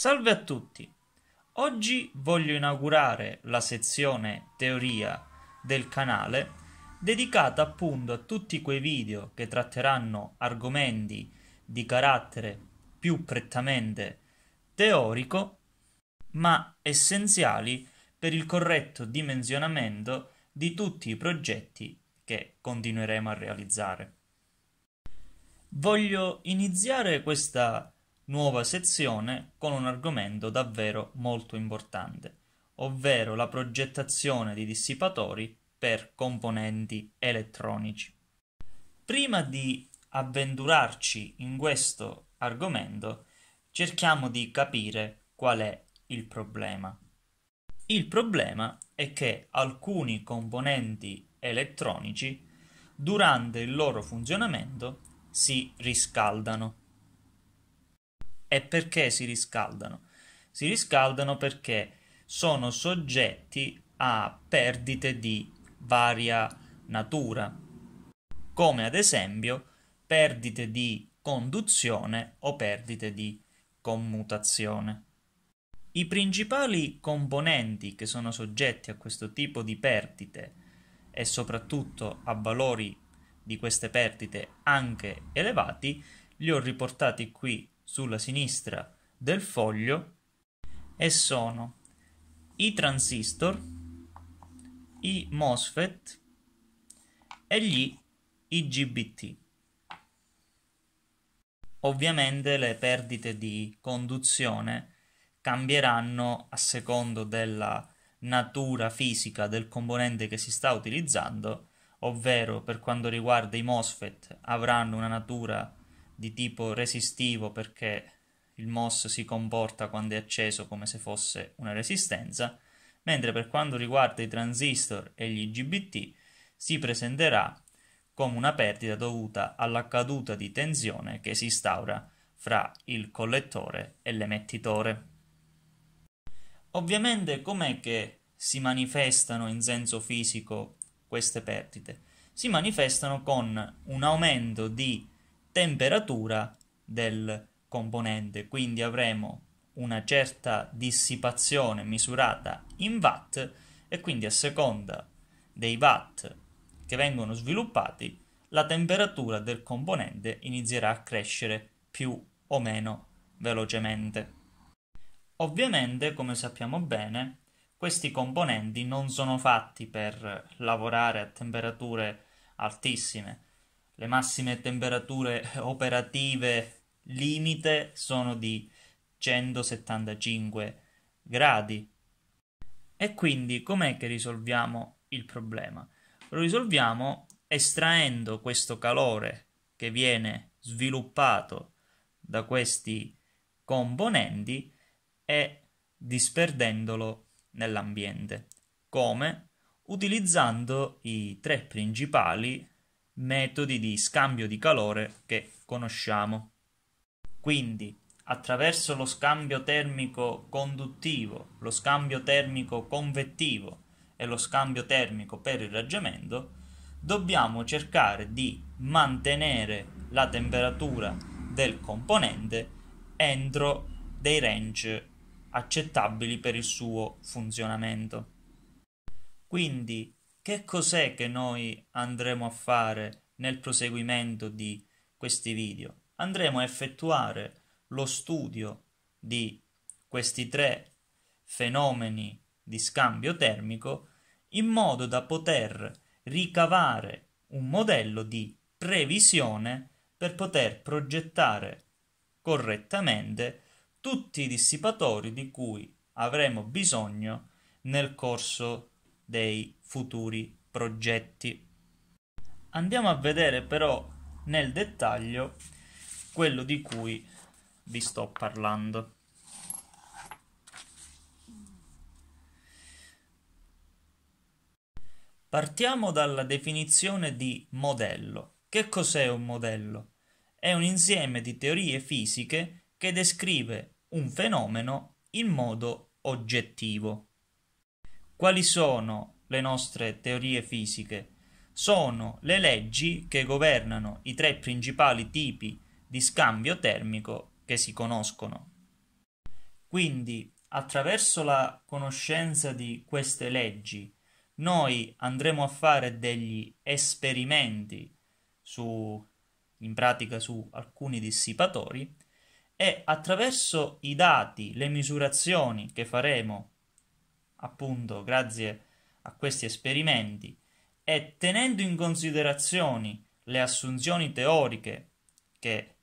Salve a tutti! Oggi voglio inaugurare la sezione teoria del canale dedicata appunto a tutti quei video che tratteranno argomenti di carattere più prettamente teorico ma essenziali per il corretto dimensionamento di tutti i progetti che continueremo a realizzare. Voglio iniziare questa nuova sezione con un argomento davvero molto importante, ovvero la progettazione di dissipatori per componenti elettronici. Prima di avventurarci in questo argomento, cerchiamo di capire qual è il problema. Il problema è che alcuni componenti elettronici durante il loro funzionamento si riscaldano. E perché si riscaldano? Si riscaldano perché sono soggetti a perdite di varia natura, come ad esempio perdite di conduzione o perdite di commutazione. I principali componenti che sono soggetti a questo tipo di perdite e soprattutto a valori di queste perdite anche elevati li ho riportati qui sulla sinistra del foglio e sono i transistor, i MOSFET e gli IGBT. Ovviamente le perdite di conduzione cambieranno a secondo della natura fisica del componente che si sta utilizzando, ovvero per quanto riguarda i MOSFET avranno una natura di tipo resistivo perché il MOS si comporta quando è acceso come se fosse una resistenza, mentre per quanto riguarda i transistor e gli GBT si presenterà come una perdita dovuta alla caduta di tensione che si instaura fra il collettore e l'emettitore. Ovviamente com'è che si manifestano in senso fisico queste perdite? Si manifestano con un aumento di temperatura del componente, quindi avremo una certa dissipazione misurata in watt e quindi a seconda dei watt che vengono sviluppati la temperatura del componente inizierà a crescere più o meno velocemente. Ovviamente, come sappiamo bene, questi componenti non sono fatti per lavorare a temperature altissime, le massime temperature eh, operative limite sono di 175 gradi. E quindi com'è che risolviamo il problema? Lo risolviamo estraendo questo calore che viene sviluppato da questi componenti e disperdendolo nell'ambiente. Come? Utilizzando i tre principali metodi di scambio di calore che conosciamo. Quindi, attraverso lo scambio termico conduttivo, lo scambio termico convettivo e lo scambio termico per il raggiamento, dobbiamo cercare di mantenere la temperatura del componente entro dei range accettabili per il suo funzionamento. Quindi che cos'è che noi andremo a fare nel proseguimento di questi video? Andremo a effettuare lo studio di questi tre fenomeni di scambio termico in modo da poter ricavare un modello di previsione per poter progettare correttamente tutti i dissipatori di cui avremo bisogno nel corso dei futuri progetti. Andiamo a vedere però nel dettaglio quello di cui vi sto parlando. Partiamo dalla definizione di modello. Che cos'è un modello? È un insieme di teorie fisiche che descrive un fenomeno in modo oggettivo. Quali sono le nostre teorie fisiche sono le leggi che governano i tre principali tipi di scambio termico che si conoscono. Quindi, attraverso la conoscenza di queste leggi, noi andremo a fare degli esperimenti su, in pratica su alcuni dissipatori e attraverso i dati, le misurazioni che faremo appunto grazie a a questi esperimenti e tenendo in considerazione le assunzioni teoriche che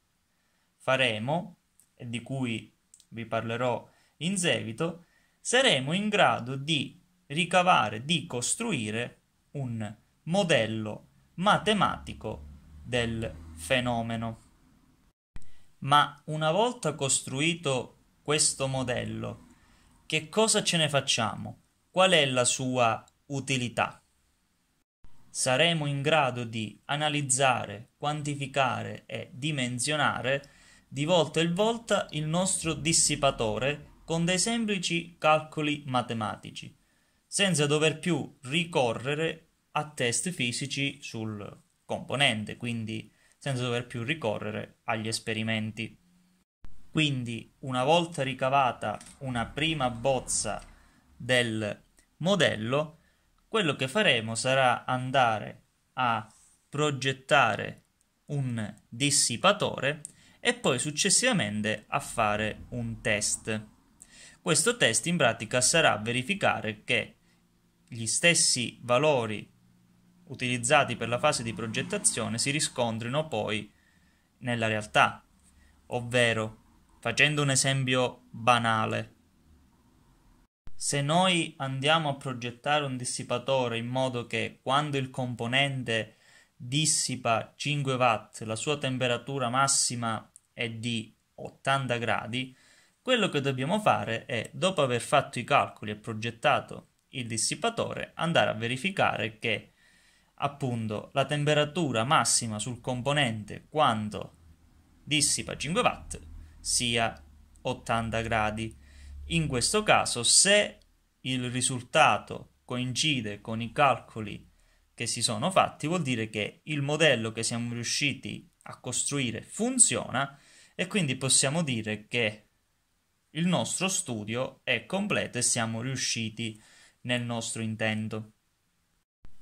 faremo e di cui vi parlerò in seguito, saremo in grado di ricavare, di costruire un modello matematico del fenomeno. Ma una volta costruito questo modello, che cosa ce ne facciamo? qual è la sua utilità? Saremo in grado di analizzare, quantificare e dimensionare di volta in volta il nostro dissipatore con dei semplici calcoli matematici, senza dover più ricorrere a test fisici sul componente, quindi senza dover più ricorrere agli esperimenti. Quindi, una volta ricavata una prima bozza del modello, quello che faremo sarà andare a progettare un dissipatore e poi successivamente a fare un test. Questo test in pratica sarà verificare che gli stessi valori utilizzati per la fase di progettazione si riscontrino poi nella realtà, ovvero facendo un esempio banale, se noi andiamo a progettare un dissipatore in modo che quando il componente dissipa 5 watt la sua temperatura massima è di 80 gradi, quello che dobbiamo fare è, dopo aver fatto i calcoli e progettato il dissipatore, andare a verificare che appunto la temperatura massima sul componente quando dissipa 5 watt sia 80 gradi. In questo caso, se il risultato coincide con i calcoli che si sono fatti, vuol dire che il modello che siamo riusciti a costruire funziona e quindi possiamo dire che il nostro studio è completo e siamo riusciti nel nostro intento.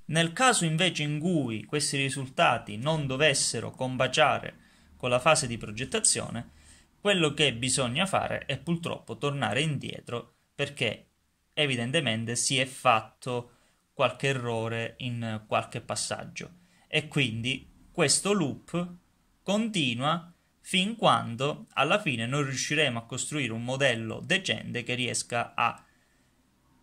Nel caso invece in cui questi risultati non dovessero combaciare con la fase di progettazione, quello che bisogna fare è purtroppo tornare indietro perché evidentemente si è fatto qualche errore in qualche passaggio e quindi questo loop continua fin quando alla fine non riusciremo a costruire un modello decente che riesca a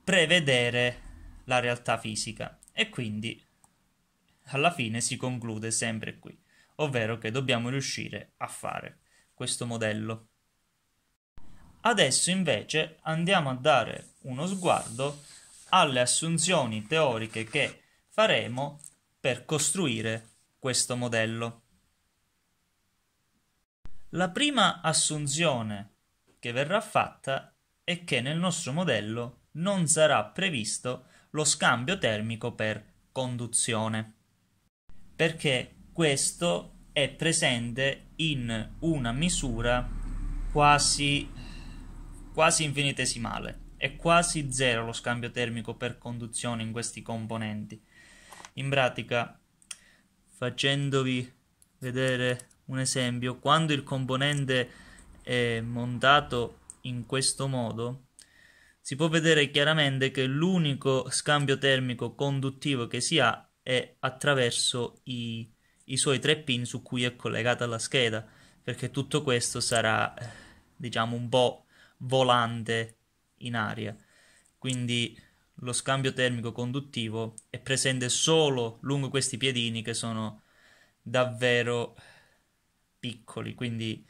prevedere la realtà fisica e quindi alla fine si conclude sempre qui, ovvero che dobbiamo riuscire a fare questo modello. Adesso invece andiamo a dare uno sguardo alle assunzioni teoriche che faremo per costruire questo modello. La prima assunzione che verrà fatta è che nel nostro modello non sarà previsto lo scambio termico per conduzione, perché questo è presente in una misura quasi, quasi infinitesimale. È quasi zero lo scambio termico per conduzione in questi componenti. In pratica, facendovi vedere un esempio, quando il componente è montato in questo modo, si può vedere chiaramente che l'unico scambio termico conduttivo che si ha è attraverso i i suoi tre pin su cui è collegata la scheda, perché tutto questo sarà, diciamo, un po' volante in aria. Quindi lo scambio termico conduttivo è presente solo lungo questi piedini che sono davvero piccoli, quindi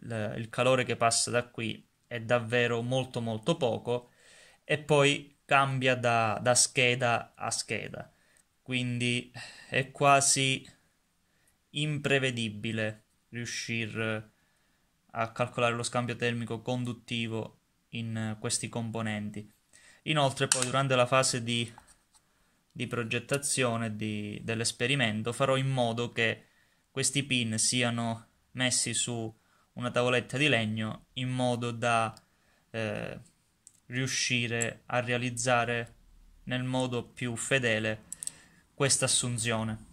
l- il calore che passa da qui è davvero molto molto poco e poi cambia da, da scheda a scheda, quindi è quasi imprevedibile riuscire eh, a calcolare lo scambio termico conduttivo in eh, questi componenti. Inoltre poi durante la fase di, di progettazione di, dell'esperimento farò in modo che questi pin siano messi su una tavoletta di legno in modo da eh, riuscire a realizzare nel modo più fedele questa assunzione.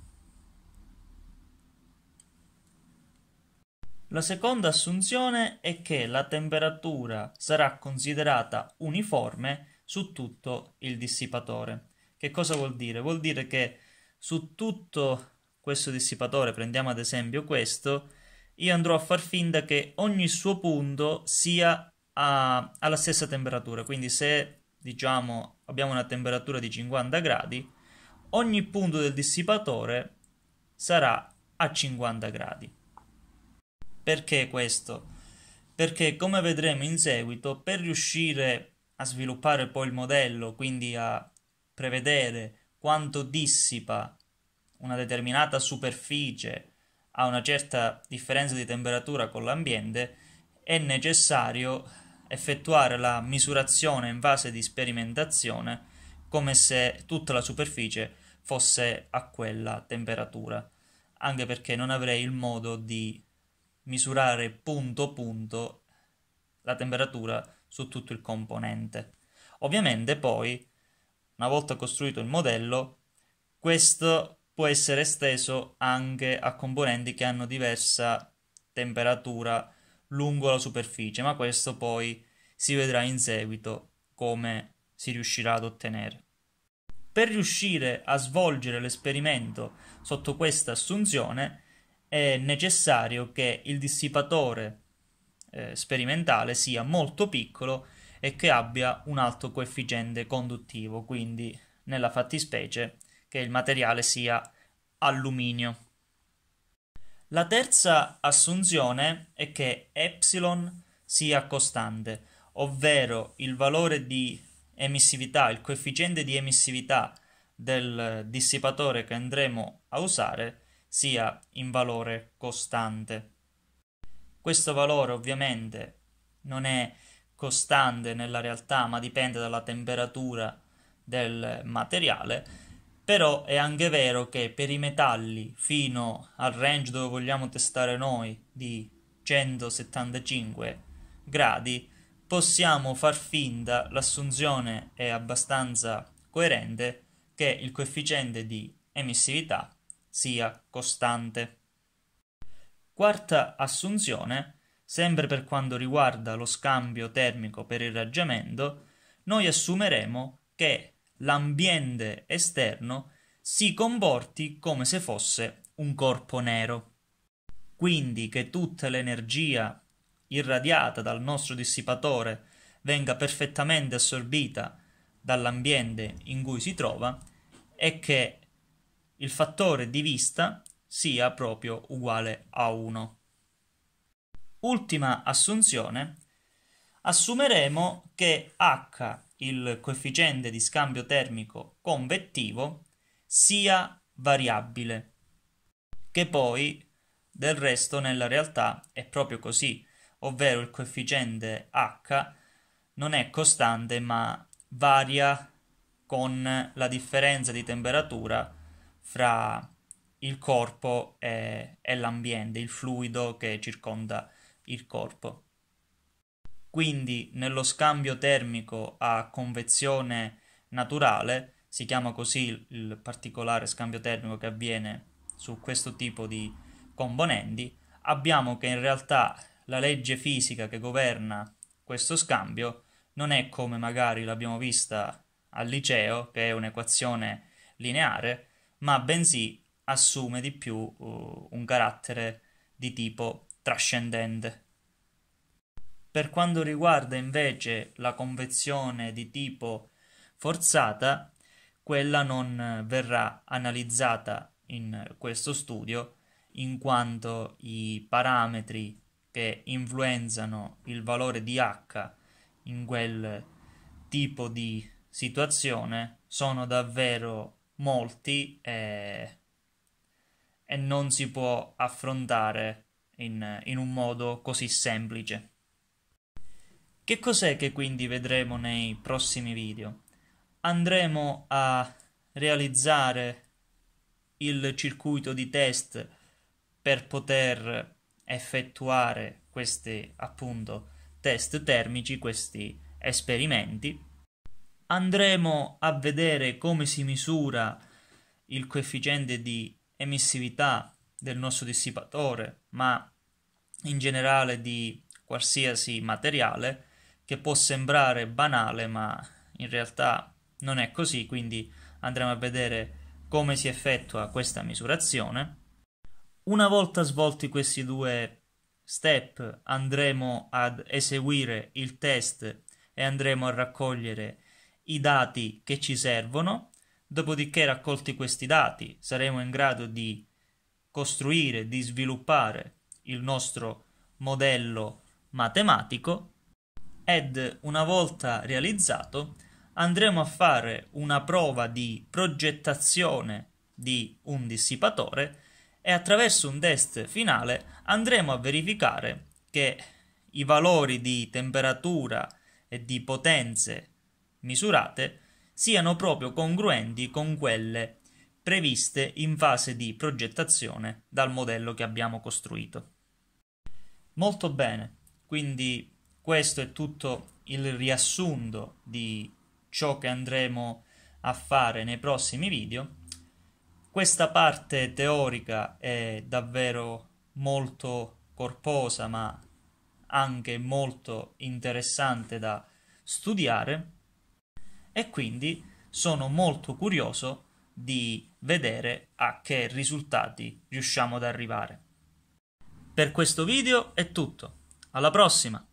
La seconda assunzione è che la temperatura sarà considerata uniforme su tutto il dissipatore. Che cosa vuol dire? Vuol dire che su tutto questo dissipatore, prendiamo ad esempio questo, io andrò a far finta che ogni suo punto sia a, alla stessa temperatura. Quindi se diciamo abbiamo una temperatura di 50 gradi, ogni punto del dissipatore sarà a 50 gradi. Perché questo? Perché come vedremo in seguito, per riuscire a sviluppare poi il modello, quindi a prevedere quanto dissipa una determinata superficie a una certa differenza di temperatura con l'ambiente, è necessario effettuare la misurazione in fase di sperimentazione come se tutta la superficie fosse a quella temperatura, anche perché non avrei il modo di misurare punto punto la temperatura su tutto il componente. Ovviamente poi, una volta costruito il modello, questo può essere esteso anche a componenti che hanno diversa temperatura lungo la superficie, ma questo poi si vedrà in seguito come si riuscirà ad ottenere. Per riuscire a svolgere l'esperimento sotto questa assunzione, è necessario che il dissipatore eh, sperimentale sia molto piccolo e che abbia un alto coefficiente conduttivo, quindi nella fattispecie che il materiale sia alluminio. La terza assunzione è che epsilon sia costante, ovvero il valore di emissività, il coefficiente di emissività del dissipatore che andremo a usare sia in valore costante. Questo valore ovviamente non è costante nella realtà, ma dipende dalla temperatura del materiale, però è anche vero che per i metalli fino al range dove vogliamo testare noi di 175 gradi possiamo far finta, l'assunzione è abbastanza coerente, che il coefficiente di emissività sia costante. Quarta assunzione, sempre per quanto riguarda lo scambio termico per il raggiamento, noi assumeremo che l'ambiente esterno si comporti come se fosse un corpo nero. Quindi che tutta l'energia irradiata dal nostro dissipatore venga perfettamente assorbita dall'ambiente in cui si trova e che il fattore di vista sia proprio uguale a 1. Ultima assunzione, assumeremo che h, il coefficiente di scambio termico convettivo, sia variabile, che poi del resto nella realtà è proprio così, ovvero il coefficiente h non è costante ma varia con la differenza di temperatura fra il corpo e, e l'ambiente, il fluido che circonda il corpo. Quindi nello scambio termico a convezione naturale, si chiama così il particolare scambio termico che avviene su questo tipo di componenti, abbiamo che in realtà la legge fisica che governa questo scambio non è come magari l'abbiamo vista al liceo, che è un'equazione lineare, ma bensì assume di più uh, un carattere di tipo trascendente. Per quanto riguarda invece la convezione di tipo forzata, quella non verrà analizzata in questo studio, in quanto i parametri che influenzano il valore di H in quel tipo di situazione sono davvero molti e, eh, e non si può affrontare in, in un modo così semplice. Che cos'è che quindi vedremo nei prossimi video? Andremo a realizzare il circuito di test per poter effettuare questi appunto test termici, questi esperimenti andremo a vedere come si misura il coefficiente di emissività del nostro dissipatore, ma in generale di qualsiasi materiale, che può sembrare banale, ma in realtà non è così, quindi andremo a vedere come si effettua questa misurazione. Una volta svolti questi due step andremo ad eseguire il test e andremo a raccogliere i dati che ci servono, dopodiché raccolti questi dati saremo in grado di costruire, di sviluppare il nostro modello matematico ed una volta realizzato andremo a fare una prova di progettazione di un dissipatore e attraverso un test finale andremo a verificare che i valori di temperatura e di potenze misurate siano proprio congruenti con quelle previste in fase di progettazione dal modello che abbiamo costruito. Molto bene, quindi questo è tutto il riassunto di ciò che andremo a fare nei prossimi video. Questa parte teorica è davvero molto corposa ma anche molto interessante da studiare e quindi sono molto curioso di vedere a che risultati riusciamo ad arrivare. Per questo video è tutto, alla prossima!